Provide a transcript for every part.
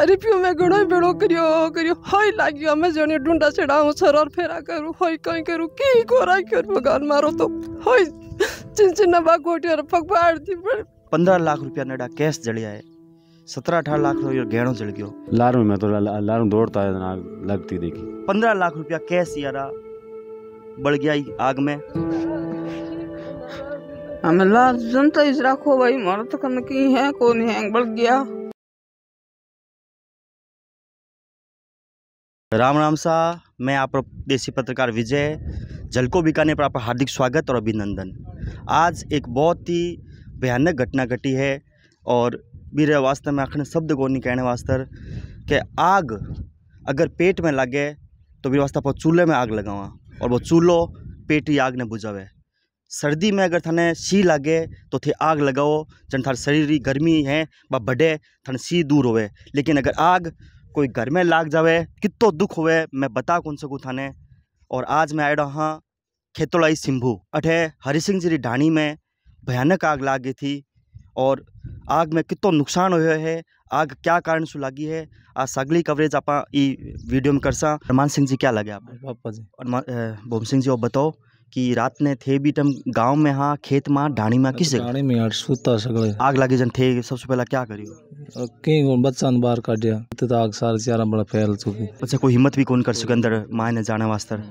अरे पियो मैं गड़ो बेड़ो करियो करियो हाय लागियो मैं जोने ढूंढा छड़ा हूं सर और फेरा करू हाय कई करू की कोरा क्यों भगवान मारो तो हाय चिंचिन बा गोटी और फक बाड़ दी पर 15 लाख रुपया नेड़ा कैश जड़िया है 17 18 लाख रुपया घेणो जड़ गयो लारू में तो लारू दौड़ता है ना लगती देखी 15 लाख रुपया कैश यारा बढ़ गया आग में हमें लाल जनता इस रखो भाई मरत तो कन की है कौन है बढ़ गया राम राम सा मैं आप देसी पत्रकार विजय जलको बीकाने पर आपका हार्दिक स्वागत और अभिनंदन आज एक बहुत ही भयानक घटना घटी है और मेरे वास्तव में आखिर शब्द को नहीं कहने वास्तर कि आग अगर पेट में लगे तो मेरे वास्तव चूल्हे में आग लगावा और वो चूल्हो पेट ही आग ने बुझावे सर्दी में अगर थाने सी लागे तो थे आग लगाओ जन थार शरीर गर्मी है व बढ़े थाने सी दूर होवे लेकिन अगर आग कोई घर में लाग जावे कितो दुख हुए मैं बता कौन सकूँ थाने और आज मैं आया हाँ खेतोलाई सिंभू अठे हरि सिंह जी ढाणी में भयानक आग लाग गई थी और आग में कितो नुकसान हुआ है आग क्या कारण से लागी है आज सगली कवरेज आप वीडियो में सा हनुमान सिंह जी क्या लगे आप जी भूम सिंह जी और बताओ कि रात ने थे भी तम गांव में हाँ खेत में ढाणी में किसे ढाणी में यार सूता सगले आग लगी जन थे सबसे पहला क्या करियो कहीं कई बच्चा ने बाहर काट दिया तो आग सारे चारा बड़ा फैल चुकी अच्छा कोई हिम्मत भी कौन कर सके अंदर माँ ने जाने वास्तर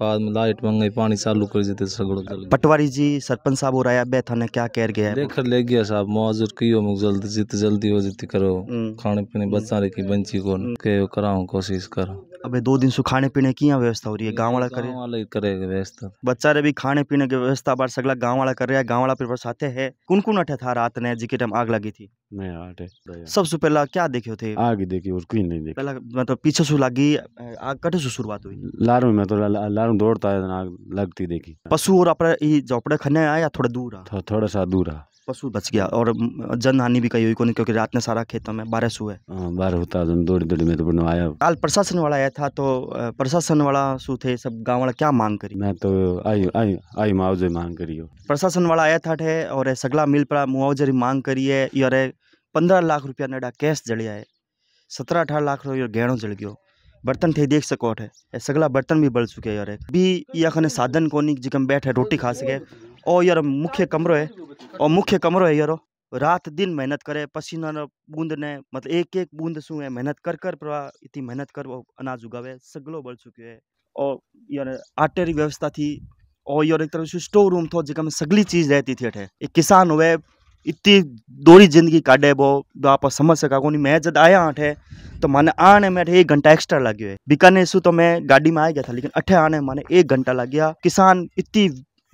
बाद में लाइट मंगाई पानी चालू कर देते सगड़ो पटवारी जी सरपंच साहब और आया बे थाने क्या कह गया देख ले गया साहब मुआवजर कियो मुक जल्दी जित जल्दी हो जित करो हम्म। खाने पीने बच्चा रे की बंची को हम्म। के कोशिश करो अबे दो दिन से खाने पीने की व्यवस्था हो रही है गांव वाला करे वाला करेगा व्यवस्था बच्चा रे भी खाने पीने की व्यवस्था बार सगला गांव वाला कर रहा है गांव वाला पर बरसाते है कुन कुन अठे था रात ने जिके टाइम आग लगी थी सबसे पहला क्या देखे थे आग देखी और कुछ नहीं देखी पहला मतलब पीछे से लगी आग कटे से शुरुआत हुई लारू में तो लारू दौड़ता है आग लगती देखी पशु और अपने झोपड़े आया थोड़ा दूर थोड़ा सा दूर है पशु बच गया और जन हानि भी कही हुई कौन क्योंकि रात में सारा खेतों में बारिश हुआ है हाँ, बारिश होता है दौड़ दौड़ में तो बनो आया काल प्रशासन वाला आया था तो प्रशासन वाला सु थे सब गांव वाला क्या मांग करी मैं तो आई आई आई मुआवजे मांग करी हो प्रशासन वाला आया था ठे और सगला मिल पर मुआवजे मांग करी है यार पंद्रह लाख रुपया नेडा कैश जड़िया है सत्रह अठारह लाख रुपया गहनों जड़ गयो बर्तन थे देख सको है सगला बर्तन भी बल चुके यार भी या साधन कोनी जिकम बैठे रोटी खा सके ओ यार मुख्य कमरो है ओ तो मुख्य कमरो है यारो रात दिन मेहनत करे पसीना न बूंद ने मतलब एक एक बूंद शू है मेहनत कर कर प्रवा इतनी मेहनत कर वो अनाज उगावे सगलो बढ़ चुक्यो है और यार आटे की व्यवस्था थी और यार एक तरह से स्टोर रूम थो में सगली चीज़ रहती थी अठे एक किसान हुए इतनी दोरी जिंदगी काटे वो आप समझ सका कोनी मैं जब आया अठे तो माने आने में एक घंटा एक्स्ट्रा लग गया है बीकानेर सु तो मैं गाड़ी में आ गया था लेकिन अठे आने माने एक घंटा लग गया किसान इतनी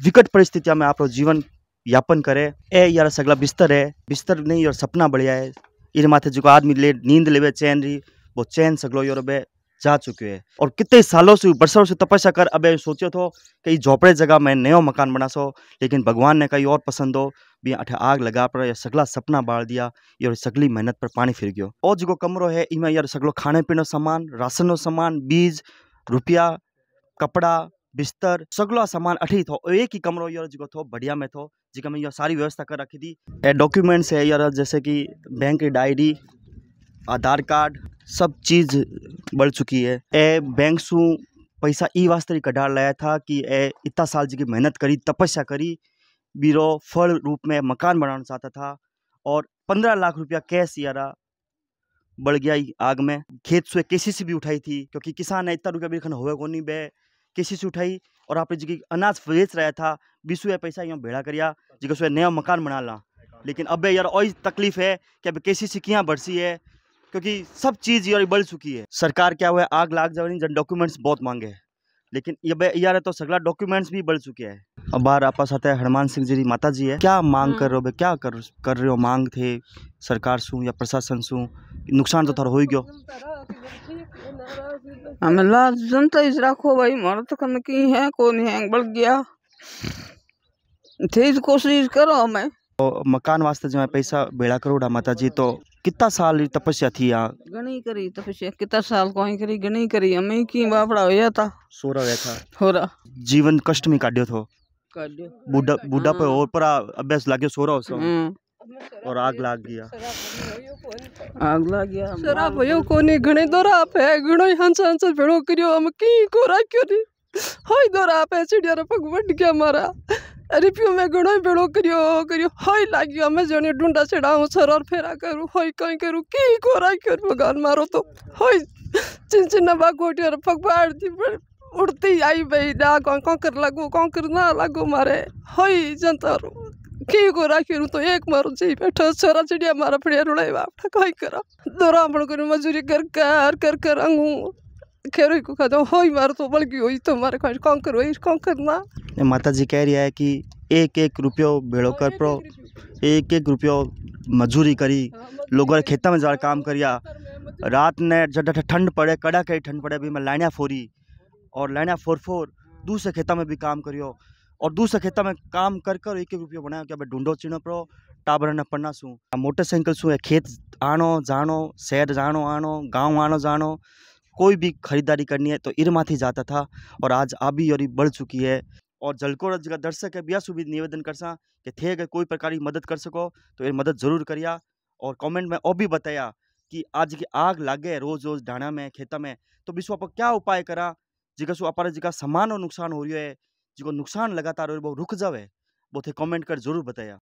विकट परिस्थितियां में आप जीवन यापन करे ए यार सगला बिस्तर है बिस्तर नहीं यार सपना बढ़िया है इन माथे जो आदमी ले नींद लेवे चैन रही वो चैन सगलो योर बे जा चुके हैं और कितने सालों से बरसों से तपस्या कर अब सोचो तो कि झोपड़े जगह में नयो मकान बना सो लेकिन भगवान ने कहीं और पसंद हो भी अठे आग लगा पर यार सगला सपना बाढ़ दिया यार सगली मेहनत पर पानी फिर गयो और जो कमरो है इमें यार सगलो खाने पीने सामान राशन सामान बीज रुपया कपड़ा बिस्तर सगलो सामान अठी थो एक ही कमरो यार जो थो बढ़िया में थो जी मैं यार सारी व्यवस्था कर रखी थी ए डॉक्यूमेंट्स है यार जैसे कि बैंक की डायरी आधार कार्ड सब चीज़ बढ़ चुकी है ए बैंक से पैसा ई वास्ते कढ़ा लाया था कि ए इतना साल जी की मेहनत करी तपस्या करी बीरो फल रूप में मकान बनाना चाहता था और पंद्रह लाख रुपया कैश यारा बढ़ गया आग में खेत से केसी भी उठाई थी क्योंकि किसान है इतना रुपया बिखन हुए को नहीं बे केसी से उठाई और आपने जी अनाज बेच रहा था बीसू रुपया पैसा यहाँ भेड़ा करिया जी सो नया मकान बना ला लेकिन अब यार और तकलीफ है कि अब केसी से क्या बढ़सी है क्योंकि सब चीज़ यार बढ़ चुकी है सरकार क्या हुआ है आग लाग जा जन डॉक्यूमेंट्स बहुत मांगे लेकिन यार तो सगला डॉक्यूमेंट्स भी बढ़ चुके हैं बार आपस आता है हनुमान सिंह जी माता जी है क्या मांग कर रहे हो क्या कर कर रहे हो मांग थे सरकार सु या प्रशासन सु नुकसान तो थोड़ा हो ही गयो हमें लाज जनता तो इस रखो भाई मारो तो कम की है कौन है बढ़ गया थे कोशिश करो हमें तो मकान वास्ते जो है पैसा बेड़ा करो करोड़ा माता जी तो कितना साल तपस्या थी यहाँ गणी करी तपस्या कितना साल को करी घनी करी हमें की बापड़ा हो था सोरा हुआ था हो जीवन कष्ट में काटो थो बुढ़ा हाँ। पे और पर अभ्यास लागे सो रहा हो हम्म। और आग लाग गया आग लाग गया सरा भयो कोनी घणे दोरा पे घणो हंस हंस भेड़ो करियो हम की को राख्यो नी होय दोरा पे चिड़िया रे पग वड गया मारा अरे पियो मैं घणो भेड़ो करियो करियो होय लागियो हमें जने ढूंढा हूं सर और फेरा करू होय कई करू की को राख्यो भगवान मारो तो होय चिंचिन ना बागोटियो रे पग बाड़ती दी उड़ती आई बैडा कौन कौन कर लगो कौन कर ना लगू मारे हो जंतर की को राखी तो एक मारो जी बैठो छोरा चिड़िया मारा फिर रुड़ाई बाप कोई करो दो रामण को मजूरी कर कर कर कर अंगू खेरो को खा दो होई मारो तो बलगी होई तो मारे कौन कौन करो कौन करना माता जी कह रही है कि एक एक रुपयो भेड़ो हाँ, कर प्रो एक एक रुपयो मजूरी करी हाँ, लोगों हाँ, ने खेता में जा काम करिया रात ने ठंड पड़े कड़ा कड़ी ठंड पड़े अभी मैं लाइनिया फोरी और लाइना फोर फोर दूसरे खेता में भी काम करियो और दूसरे खेता में काम कर कर एक एक रुपया बनाया कि भाई ढूंढो चिन्हो पड़ो टाबर ने पन्ना सूँ मोटरसाइकिल सूँ खेत आनो जानो शहर जानो आनो गांव आनो जानो कोई भी खरीदारी करनी है तो इरमा थी जाता था और आज आबी और बढ़ चुकी है और जलकोर जगह दर्शक है ब्याह सुविध निवेदन कर सा कि थे अगर कोई प्रकार की मदद कर सको तो ये मदद जरूर करिया और कमेंट में और भी बताया कि आज की आग लागे रोज़ रोज़ डाणा में खेता में तो विश्व पर क्या उपाय करा जिका अपारे जिका सामान रो नुकसान हो रही है जिको नुकसान लगातार हो रियो है बो रुक जावे बोथे कमेंट कर जरूर बताया